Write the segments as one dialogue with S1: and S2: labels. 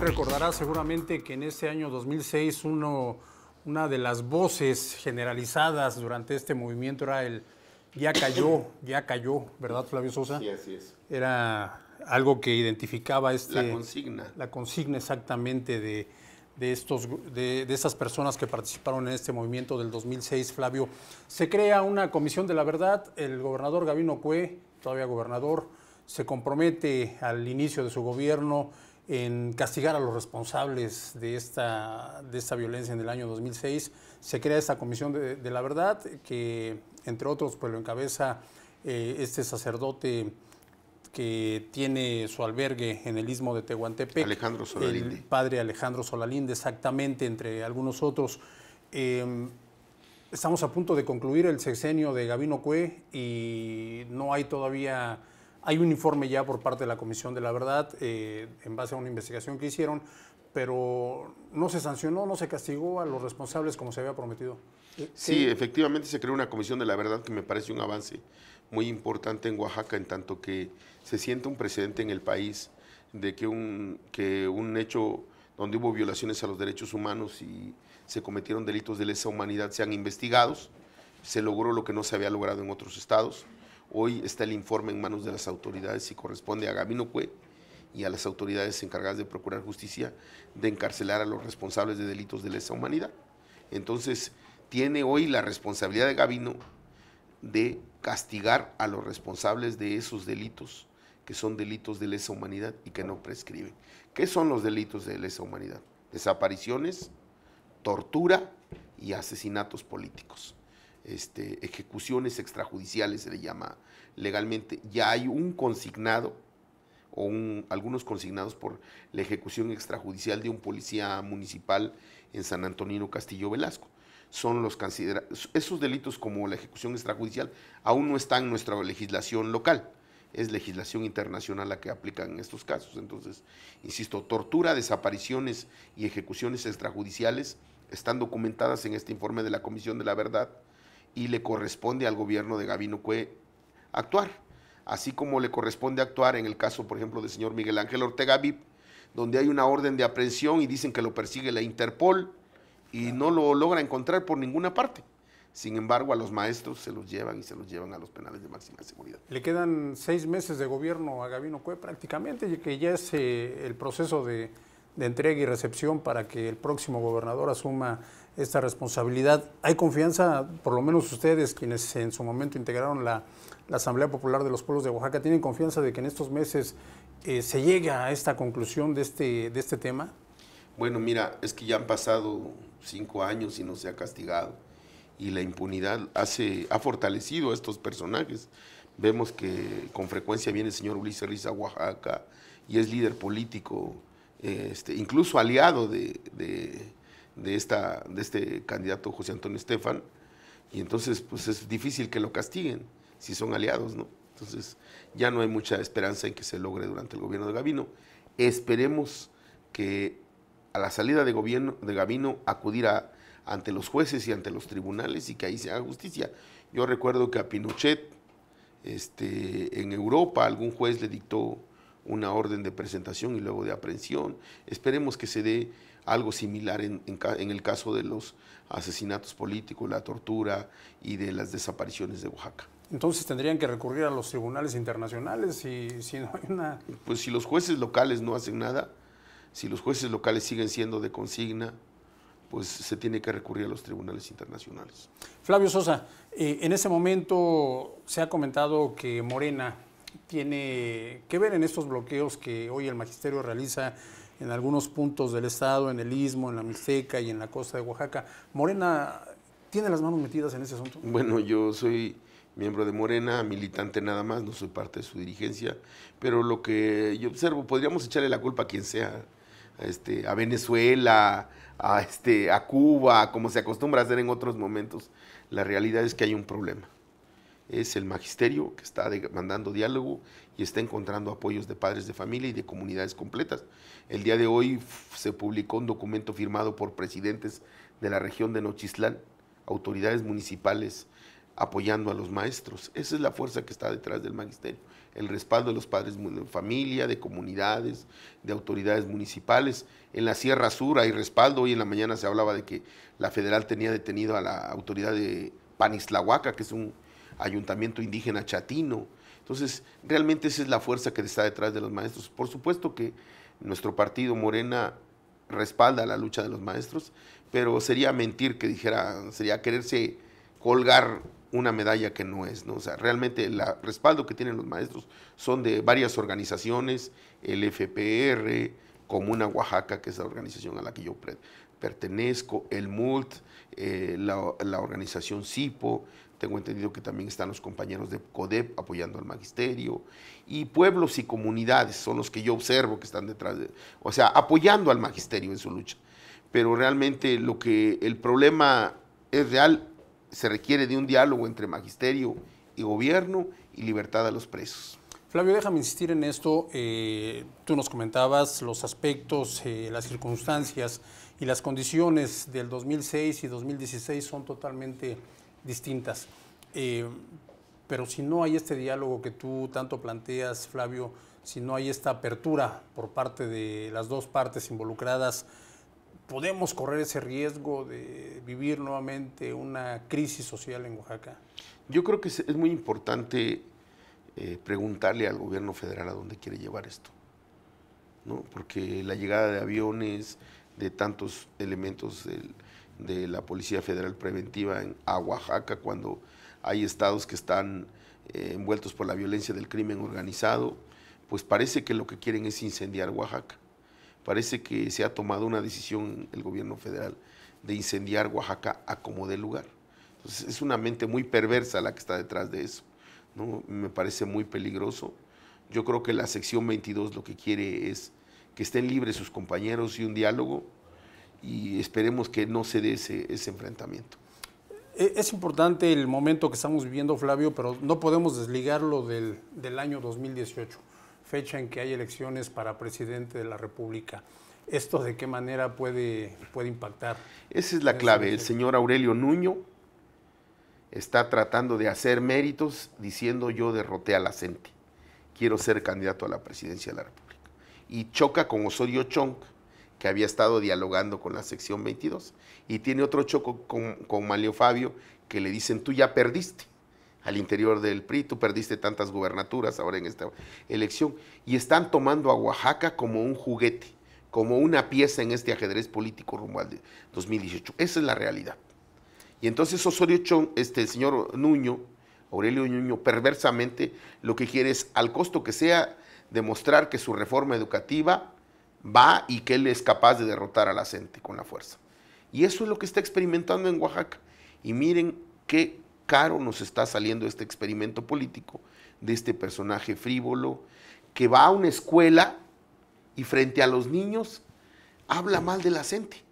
S1: recordará
S2: seguramente que en ese año 2006 uno, una de las voces generalizadas durante este movimiento era el ya cayó, ya cayó, ¿verdad, Flavio Sosa? Sí, así es. Era algo que identificaba este, la consigna. La consigna exactamente de, de, estos, de, de estas personas que participaron en este movimiento del 2006, Flavio. Se crea una comisión de la verdad, el gobernador Gabino Cue, todavía gobernador, se compromete al inicio de su gobierno en castigar a los responsables de esta, de esta violencia en el año 2006. Se crea esta Comisión de, la Verdad, que entre otros pues, lo encabeza eh, este sacerdote que tiene su albergue en el istmo de Tehuantepec. Alejandro Solalinde. El padre Alejandro Solalinde, exactamente, entre algunos otros. Em, estamos a punto de concluir el sexenio de Gavino Cue y no hay todavía hay un informe ya por parte de la Comisión de la Verdad eh, en base a una investigación que hicieron, pero no se sancionó, no se castigó a los responsables como se había prometido. Sí,
S1: efectivamente se creó una Comisión de la Verdad que me parece un avance muy importante en Oaxaca, en tanto que se siente un precedente en el país de que un, que un hecho donde hubo violaciones a los derechos humanos y se cometieron delitos de lesa humanidad sean investigados. Se logró lo que no se había logrado en otros estados. Hoy está el informe en manos de las autoridades y corresponde a Gabino Cue y a las autoridades encargadas de procurar justicia de encarcelar a los responsables de delitos de lesa humanidad. Entonces, tiene hoy la responsabilidad de Gabino de castigar a los responsables de esos delitos que son delitos de lesa humanidad y que no prescriben. ¿Qué son los delitos de lesa humanidad? Desapariciones, tortura y asesinatos políticos este, ejecuciones extrajudiciales, se le llama legalmente, ya hay un consignado o algunos consignados por la ejecución extrajudicial de un policía municipal en San Antonino Castillo Velasco. Son los esos delitos como la ejecución extrajudicial aún no están en nuestra legislación local, es legislación internacional la que aplica en estos casos. Entonces, insisto, tortura, desapariciones y ejecuciones extrajudiciales están documentadas en este informe de la Comisión de la Verdad y le corresponde al gobierno de Gabino Cue actuar, así como le corresponde actuar en el caso, por ejemplo, del señor Miguel Ángel Ortega Vip, donde hay una orden de aprehensión y dicen que lo persigue la Interpol y no lo logra encontrar por ninguna parte. Sin embargo, a los maestros se los llevan y se los llevan a los penales de máxima seguridad.
S2: Le quedan seis meses de gobierno a Gabino Cue prácticamente, que ya es eh, el proceso de entrega y recepción para que el próximo gobernador asuma esta responsabilidad. ¿Hay confianza, por lo menos ustedes, quienes en su momento integraron la, Asamblea Popular de los Pueblos de Oaxaca, tienen confianza de que en estos meses eh, se llega a esta conclusión de este, de este tema?
S1: Bueno, mira, es que ya han pasado cinco años y no se ha castigado. Y la impunidad ha fortalecido a estos personajes. Vemos que con frecuencia viene el señor Ulises Ruiz a Oaxaca y es líder político, eh, este, incluso aliado de de, esta, de este candidato José Antonio Estefan, y entonces pues es difícil que lo castiguen si son aliados, ¿no? Entonces ya no hay mucha esperanza en que se logre durante el gobierno de Gabino Esperemos que a la salida de, gobierno, de Gavino acudirá ante los jueces y ante los tribunales y que ahí se haga justicia. Yo recuerdo que a Pinochet este, en Europa algún juez le dictó una orden de presentación y luego de aprehensión. Esperemos que se dé algo similar en, el caso de los asesinatos políticos, la tortura y de las desapariciones de Oaxaca.
S2: Entonces tendrían que recurrir a los tribunales internacionales y si no hay una...
S1: Pues si los jueces locales no hacen nada, si los jueces locales siguen siendo de consigna, pues se tiene que recurrir a los tribunales internacionales.
S2: Flavio Sosa, eh, en ese momento se ha comentado que Morena tiene que ver en estos bloqueos que hoy el magisterio realiza en algunos puntos del estado, en el Istmo, en la Mixteca y en la costa de Oaxaca. ¿Morena tiene las manos metidas en ese asunto?
S1: Bueno, yo soy miembro de Morena, militante nada más, no soy parte de su dirigencia, pero lo que yo observo, podríamos echarle la culpa a quien sea, a, este, a Venezuela, a, este, a Cuba, como se acostumbra a hacer en otros momentos. La realidad es que hay un problema es el magisterio que está demandando diálogo y está encontrando apoyos de padres de familia y de comunidades completas. El día de hoy se publicó un documento firmado por presidentes de la región de Nochislán, autoridades municipales apoyando a los maestros. Esa es la fuerza que está detrás del magisterio, el respaldo de los padres de familia, de comunidades, de autoridades municipales. En la Sierra Sur hay respaldo, hoy en la mañana se hablaba de que la federal tenía detenido a la autoridad de Panislahuaca, que es un ayuntamiento indígena chatino. Entonces, realmente esa es la fuerza que está detrás de los maestros. Por supuesto que nuestro partido Morena respalda la lucha de los maestros, pero sería mentir que dijera, sería quererse colgar una medalla que no es, ¿no? sea, realmente el respaldo que tienen los maestros son de varias organizaciones, el FPR, Comuna Oaxaca, que es la organización a la que yo pertenezco, el MULT, eh, la, organización CIPO, tengo entendido que también están los compañeros de CODEP apoyando al magisterio y pueblos y comunidades son los que yo observo que están detrás de, o sea, apoyando al magisterio en su lucha. Pero realmente lo que el problema es real, se requiere de un diálogo entre magisterio y gobierno y libertad a los presos.
S2: Flavio, déjame insistir en esto. Eh, tú nos comentabas los aspectos, eh, las circunstancias y las condiciones del 2006 y 2016 son totalmente distintas. Eh, pero si no hay este diálogo que tú tanto planteas, Flavio, si no hay esta apertura por parte de las dos partes involucradas, ¿podemos correr ese riesgo de vivir nuevamente una crisis social en Oaxaca?
S1: Yo creo que es muy importante eh, preguntarle al gobierno federal a dónde quiere llevar esto, ¿no? porque la llegada de aviones, de tantos elementos del de la Policía Federal Preventiva en Oaxaca, cuando hay estados que están eh, envueltos por la violencia del crimen organizado, pues parece que lo que quieren es incendiar Oaxaca. Parece que se ha tomado una decisión el gobierno federal de incendiar Oaxaca a como de lugar. Entonces pues es una mente muy perversa la que está detrás de eso. ¿no? Me parece muy peligroso. Yo creo que la sección 22 lo que quiere es que estén libres sus compañeros y un diálogo y esperemos que no se dé ese, enfrentamiento.
S2: E, es importante el momento que estamos viviendo, Flavio, pero no podemos desligarlo del, año 2018, fecha en que hay elecciones para presidente de la República. ¿Esto de qué manera puede, puede impactar? Esa es la clave. El
S1: señor Aurelio Nuño está tratando de hacer méritos diciendo yo derroté a la CENTE, Quiero ser candidato a la presidencia de la República. Y choca con Osorio Chong, que había estado dialogando con la sección 22. Y tiene otro choco con, con Malio Fabio que le dicen, tú ya perdiste al interior del PRI, tú perdiste tantas gubernaturas ahora en esta elección. Y están tomando a Oaxaca como un juguete, como una pieza en este ajedrez político rumbo al 2018. Esa es la realidad. Y entonces Osorio Chón, este, el señor Nuño, Aurelio Nuño, perversamente lo que quiere es, al costo que sea, demostrar que su reforma educativa va y que él es capaz de derrotar a la gente con la fuerza. Y eso es lo que está experimentando en Oaxaca. Y miren qué caro nos está saliendo este experimento político de este personaje frívolo que va a una escuela y frente a los niños habla mal de la gente.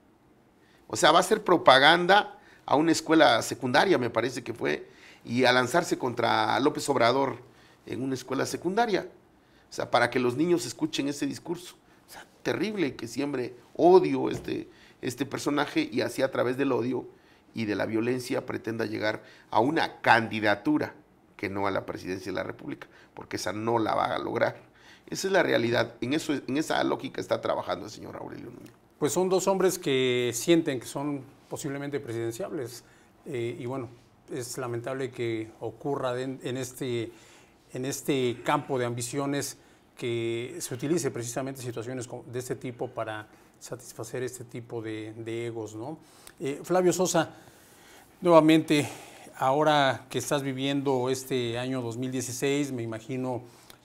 S1: O sea, va a hacer propaganda a una escuela secundaria, me parece que fue, y a lanzarse contra López Obrador en una escuela secundaria. O sea, para que los niños escuchen ese discurso terrible que siembre odio este, este personaje y así a través del odio y de la violencia pretenda llegar a una candidatura que no a la presidencia de la República, porque esa no la va a lograr. Esa es la realidad, en, eso, en esa lógica está trabajando el señor Aurelio
S2: Núñez. Pues son dos hombres que sienten que son posiblemente presidenciables eh, y bueno, es lamentable que ocurra este, en este campo de ambiciones que se utilice precisamente situaciones de este tipo para satisfacer este tipo de, egos. ¿no? Eh, Flavio Sosa, nuevamente, ahora que estás viviendo este año 2016, me imagino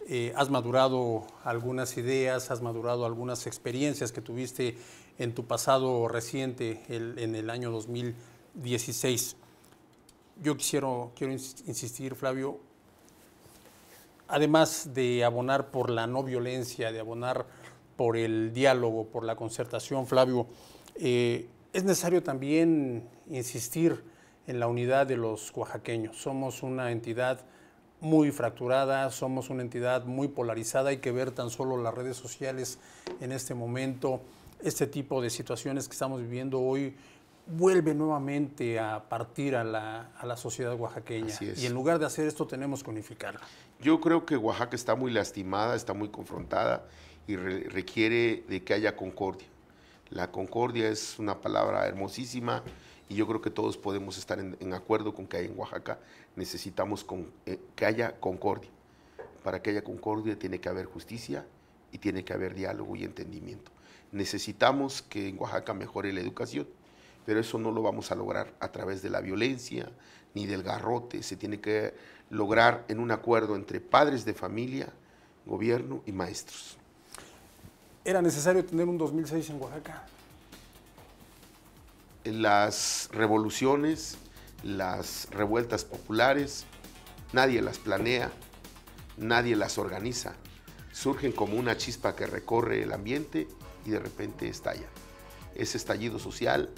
S2: eh, has madurado algunas ideas, has madurado algunas experiencias que tuviste en tu pasado reciente, en el año 2016. Yo quisiera, quiero insistir, Flavio, además de abonar por la no violencia, de abonar por el diálogo, por la concertación, Flavio, eh, es necesario también insistir en la unidad de los oaxaqueños. Somos una entidad muy fracturada, somos una entidad muy polarizada, hay que ver tan solo las redes sociales en este momento, este tipo de situaciones que estamos viviendo hoy vuelve nuevamente a partir a la sociedad oaxaqueña. Y en lugar de hacer esto tenemos que unificarla.
S1: Yo creo que Oaxaca está muy lastimada, está muy confrontada y requiere de que haya concordia. La concordia es una palabra hermosísima y yo creo que todos podemos estar en, acuerdo con que en Oaxaca necesitamos eh, que haya concordia. Para que haya concordia tiene que haber justicia y tiene que haber diálogo y entendimiento. Necesitamos que en Oaxaca mejore la educación, pero eso no lo vamos a lograr a través de la violencia ni del garrote. Se tiene que lograr en un acuerdo entre padres de familia, gobierno y maestros.
S2: ¿Era necesario tener un 2006 en Oaxaca?
S1: Las revoluciones, las revueltas populares, nadie las planea, nadie las organiza. Surgen como una chispa que recorre el ambiente y de repente estalla. Ese estallido social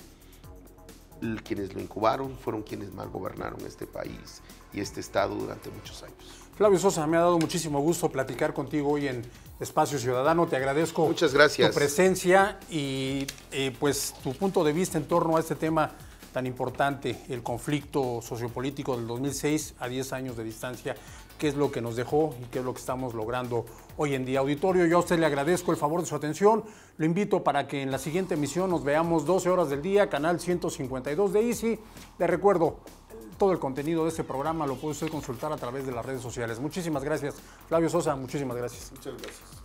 S1: quienes lo incubaron fueron quienes más gobernaron este país y este Estado durante muchos años.
S2: Flavio Sosa, me ha dado muchísimo gusto platicar contigo hoy en Espacio Ciudadano. Te agradezco tu presencia y eh, pues tu punto de vista en torno a este tema tan importante, el conflicto sociopolítico del 2006 a 10 años de distancia qué es lo que nos dejó y qué es lo que estamos logrando hoy en día. Auditorio, yo a usted le agradezco el favor de su atención. Lo invito para que en la siguiente emisión nos veamos 12 horas del día, canal 152 de Easy. Le recuerdo, todo el contenido de este programa lo puede usted consultar a través de las redes sociales. Muchísimas gracias. Flavio Sosa, muchísimas gracias. Muchas gracias.